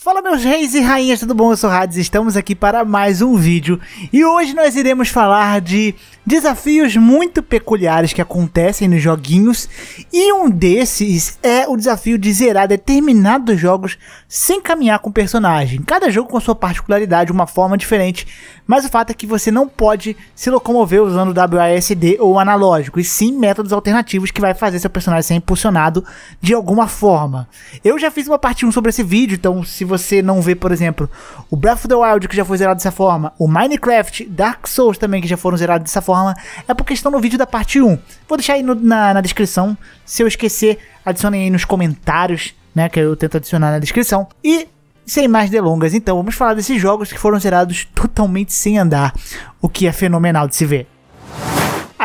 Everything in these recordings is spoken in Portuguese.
Fala meus reis e rainhas, tudo bom? Eu sou Hades, estamos aqui para mais um vídeo e hoje nós iremos falar de desafios muito peculiares que acontecem nos joguinhos e um desses é o desafio de zerar determinados jogos sem caminhar com o personagem. Cada jogo com sua particularidade, uma forma diferente, mas o fato é que você não pode se locomover usando WASD ou analógico, e sim métodos alternativos que vai fazer seu personagem ser impulsionado de alguma forma. Eu já fiz uma parte 1 sobre esse vídeo, então se você não vê, por exemplo, o Breath of the Wild que já foi zerado dessa forma, o Minecraft, Dark Souls também que já foram zerados dessa forma, é porque estão no vídeo da parte 1. Vou deixar aí no, na, na descrição. Se eu esquecer, adicionem aí nos comentários, né? Que eu tento adicionar na descrição. E sem mais delongas, então vamos falar desses jogos que foram zerados totalmente sem andar, o que é fenomenal de se ver.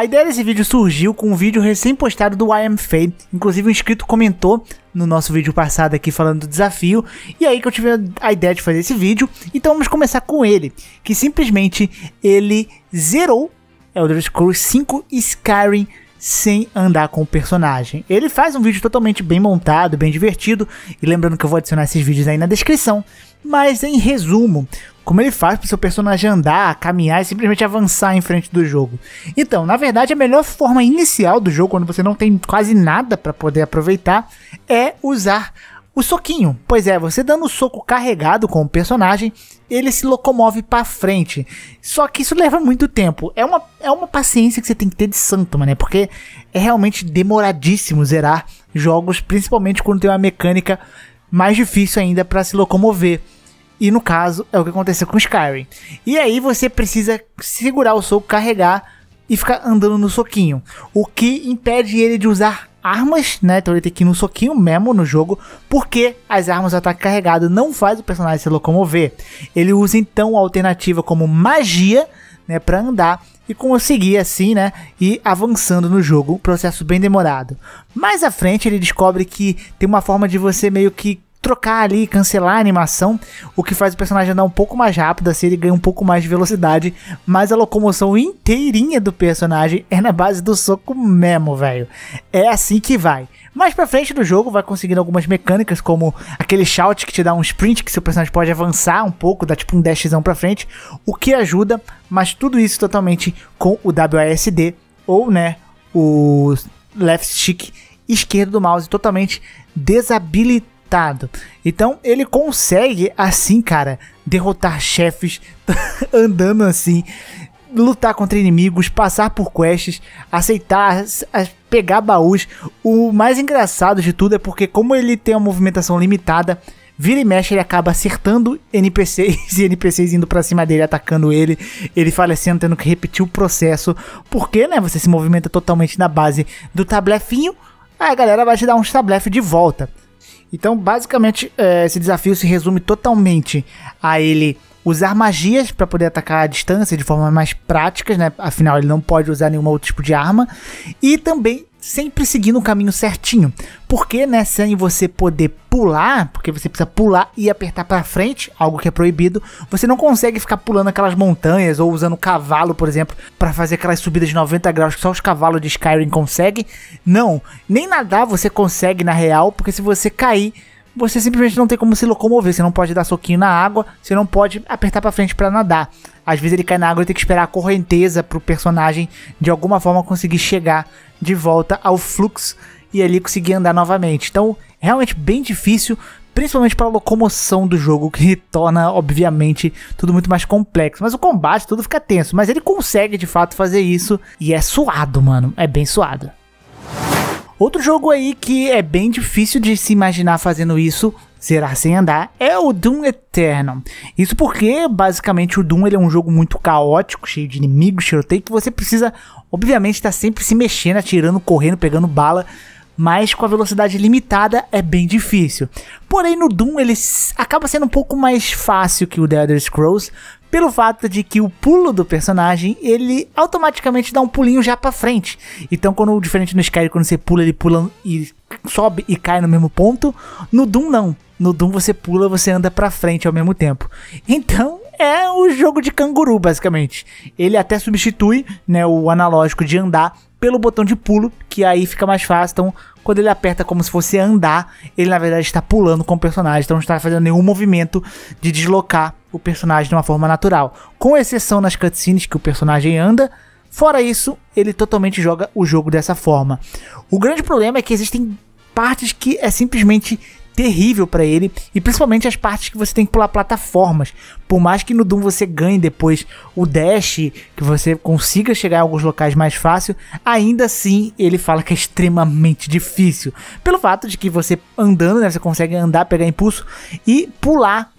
A ideia desse vídeo surgiu com um vídeo recém-postado do I Am Fade. Inclusive, um inscrito comentou no nosso vídeo passado aqui falando do desafio. E aí que eu tive a ideia de fazer esse vídeo. Então vamos começar com ele. Que simplesmente ele zerou Elder Scrolls 5 Skyrim sem andar com o personagem. Ele faz um vídeo totalmente bem montado, bem divertido, e lembrando que eu vou adicionar esses vídeos aí na descrição. Mas em resumo, como ele faz para seu personagem andar, caminhar e simplesmente avançar em frente do jogo. Então, na verdade, a melhor forma inicial do jogo, quando você não tem quase nada para poder aproveitar, é usar o soquinho. Pois é, você dando o soco carregado com o personagem, ele se locomove para frente. Só que isso leva muito tempo. É uma, é uma paciência que você tem que ter de santo, né? porque é realmente demoradíssimo zerar jogos, principalmente quando tem uma mecânica mais difícil ainda para se locomover. E no caso, é o que aconteceu com Skyrim. E aí você precisa segurar o soco, carregar e ficar andando no soquinho. O que impede ele de usar armas, né? Então ele tem que ir no soquinho mesmo no jogo, porque as armas do ataque carregado não faz o personagem se locomover. Ele usa então a alternativa como magia, né, para andar e conseguir assim, né, ir avançando no jogo, um processo bem demorado. Mais à frente ele descobre que tem uma forma de você meio que trocar ali, cancelar a animação, o que faz o personagem andar um pouco mais rápido, assim ele ganha um pouco mais de velocidade, mas a locomoção inteirinha do personagem é na base do soco mesmo, velho. É assim que vai. Mais pra frente do jogo vai conseguindo algumas mecânicas, como aquele shout que te dá um sprint, que seu personagem pode avançar um pouco, dá tipo um dashzão pra frente, o que ajuda, mas tudo isso totalmente com o WASD, ou né, o left stick esquerdo do mouse totalmente desabilitado derrotado. Então ele consegue, assim, cara, derrotar chefes andando assim, lutar contra inimigos, passar por quests, aceitar, pegar baús. O mais engraçado de tudo é porque, como ele tem uma movimentação limitada, vira e mexe ele acaba acertando NPCs e NPCs indo para cima dele, atacando ele, ele falecendo, assim, tendo que repetir o processo, porque, né, você se movimenta totalmente na base do tablefinho, aí a galera vai te dar uns tablefes de volta. Então, basicamente, eh, esse desafio se resume totalmente a ele usar magias para poder atacar à distância de forma mais prática, né? Afinal, ele não pode usar nenhum outro tipo de arma. E também sempre seguindo o caminho certinho. Porque, né, sem você poder pular, porque você precisa pular e apertar para frente, algo que é proibido, você não consegue ficar pulando aquelas montanhas ou usando cavalo, por exemplo, para fazer aquelas subidas de 90 graus que só os cavalos de Skyrim conseguem. Não, nem nadar você consegue na real, porque se você cair, você simplesmente não tem como se locomover. Você não pode dar soquinho na água, você não pode apertar para frente para nadar. Às vezes ele cai na água e tem que esperar a correnteza pro personagem de alguma forma conseguir chegar de volta ao fluxo e ali conseguir andar novamente. Então, realmente bem difícil, principalmente para a locomoção do jogo, que torna, obviamente, tudo muito mais complexo. Mas o combate, tudo fica tenso. Mas ele consegue de fato fazer isso e é suado, mano. É bem suado. Outro jogo aí que é bem difícil de se imaginar fazendo isso, será sem andar, é o Doom Eternal. Isso porque, basicamente, o Doom ele é um jogo muito caótico, cheio de inimigos, tiroteio, que você precisa, obviamente, estar tá sempre se mexendo, atirando, correndo, pegando bala, mas com a velocidade limitada é bem difícil. Porém, no Doom ele acaba sendo um pouco mais fácil que o The Elder Scrolls, pelo fato de que o pulo do personagem, ele automaticamente dá um pulinho já para frente. Então, quando diferente no Skyrim, quando você pula, ele pula e sobe e cai no mesmo ponto, no Doom não. No Doom você pula, você anda para frente ao mesmo tempo. Então, é o jogo de canguru, basicamente. Ele até substitui né, o analógico de andar pelo botão de pulo, que aí fica mais fácil. Então, quando ele aperta como se fosse andar, ele na verdade está pulando com o personagem, então não está fazendo nenhum movimento de deslocar o personagem de uma forma natural. Com exceção nas cutscenes que o personagem anda, fora isso, ele totalmente joga o jogo dessa forma. O grande problema é que existem partes que é simplesmente terrível para ele e principalmente as partes que você tem que pular plataformas. Por mais que no Doom você ganhe depois o dash, que você consiga chegar em alguns locais mais fácil, ainda assim ele fala que é extremamente difícil. Pelo fato de que você andando, né, você consegue andar, pegar impulso e pular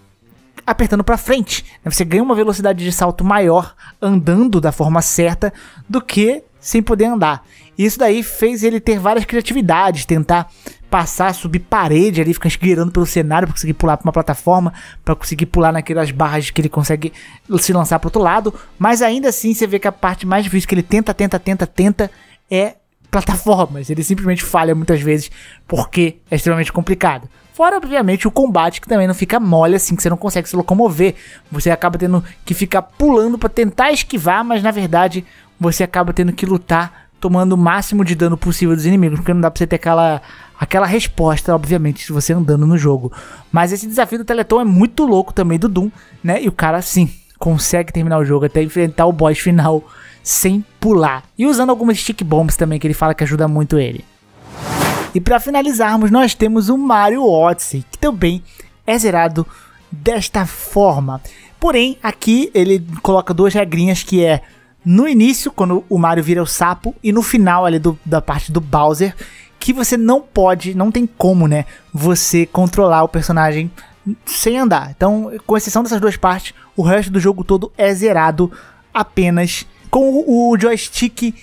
apertando para frente. Né? Você ganha uma velocidade de salto maior andando da forma certa do que sem poder andar. Isso daí fez ele ter várias criatividades, tentar passar, subir parede ali, ficar esgueirando pelo cenário pra conseguir pular pra uma plataforma, para conseguir pular naquelas barras que ele consegue se lançar pro outro lado. Mas ainda assim, você vê que a parte mais difícil que ele tenta, tenta, tenta, tenta é plataformas. Ele simplesmente falha muitas vezes porque é extremamente complicado. Fora, obviamente, o combate que também não fica mole assim, que você não consegue se locomover. Você acaba tendo que ficar pulando para tentar esquivar, mas na verdade você acaba tendo que lutar tomando o máximo de dano possível dos inimigos, porque não dá pra você ter aquela, aquela resposta, obviamente, se você andando no jogo. Mas esse desafio do Teleton é muito louco também do Doom, né? E o cara, sim, consegue terminar o jogo até enfrentar o boss final sem pular. E usando algumas stick bombs também, que ele fala que ajuda muito ele. E para finalizarmos, nós temos o Mario Odyssey, que também é zerado desta forma. Porém, aqui ele coloca duas regrinhas que é no início, quando o Mario vira o sapo, e no final ali do, da parte do Bowser, que você não pode, não tem como, né, você controlar o personagem sem andar. Então, com exceção dessas duas partes, o resto do jogo todo é zerado apenas com o, o joystick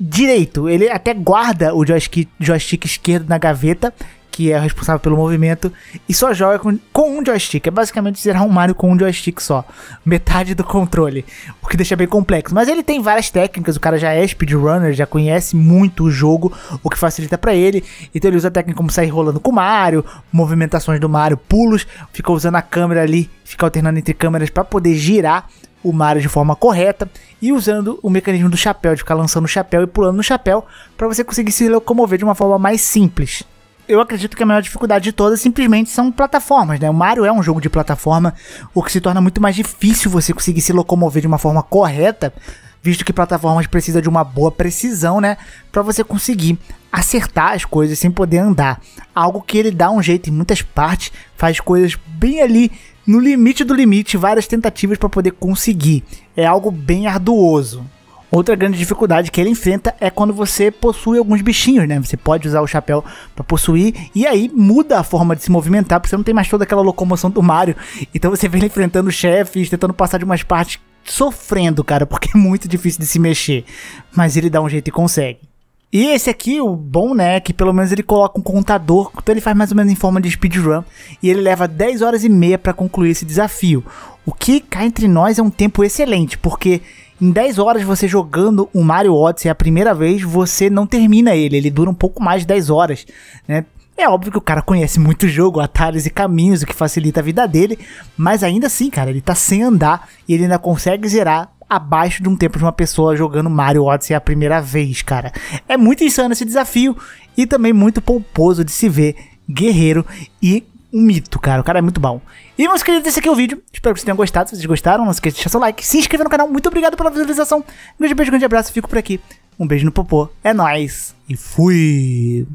direito. Ele até guarda o joystick, joystick esquerdo na gaveta, que é responsável pelo movimento, e só joga com, com um joystick. É basicamente zerar um Mario com um joystick só. Metade do controle. O que deixa bem complexo. Mas ele tem várias técnicas, o cara já é speedrunner, já conhece muito o jogo, o que facilita para ele. Então ele usa a técnica como sair rolando com o Mario, movimentações do Mario, pulos, fica usando a câmera ali, fica alternando entre câmeras para poder girar o Mario de forma correta e usando o mecanismo do chapéu, de ficar lançando o chapéu e pulando no chapéu, para você conseguir se locomover de uma forma mais simples eu acredito que a maior dificuldade de todas simplesmente são plataformas, né? O Mario é um jogo de plataforma, o que se torna muito mais difícil você conseguir se locomover de uma forma correta, visto que plataformas precisa de uma boa precisão, né, para você conseguir acertar as coisas sem poder andar. Algo que ele dá um jeito em muitas partes, faz coisas bem ali no limite do limite, várias tentativas para poder conseguir. É algo bem arduoso. Outra grande dificuldade que ele enfrenta é quando você possui alguns bichinhos, né? Você pode usar o chapéu para possuir e aí muda a forma de se movimentar, porque você não tem mais toda aquela locomoção do Mario. Então você vem enfrentando chefes, tentando passar de umas partes sofrendo, cara, porque é muito difícil de se mexer. Mas ele dá um jeito e consegue. E esse aqui, o bom, né, é que pelo menos ele coloca um contador, então ele faz mais ou menos em forma de speedrun, e ele leva 10 horas e meia para concluir esse desafio. O que, cá entre nós, é um tempo excelente, porque em 10 horas você jogando o Mario Odyssey a primeira vez, você não termina ele, ele dura um pouco mais de 10 horas, né? É óbvio que o cara conhece muito jogo, atalhos e caminhos, o que facilita a vida dele, mas ainda assim, cara, ele tá sem andar e ele ainda consegue zerar abaixo de um tempo de uma pessoa jogando Mario Odyssey a primeira vez, cara. É muito insano esse desafio e também muito pomposo de se ver guerreiro e um mito, cara. O cara é muito bom. E, meus queridos, esse aqui é o vídeo. Espero que vocês tenham gostado. Se vocês gostaram, não esqueça de deixar seu like. Se inscrever no canal. Muito obrigado pela visualização. Um grande beijo, grande abraço. Fico por aqui. Um beijo no popô. É nóis. E fui.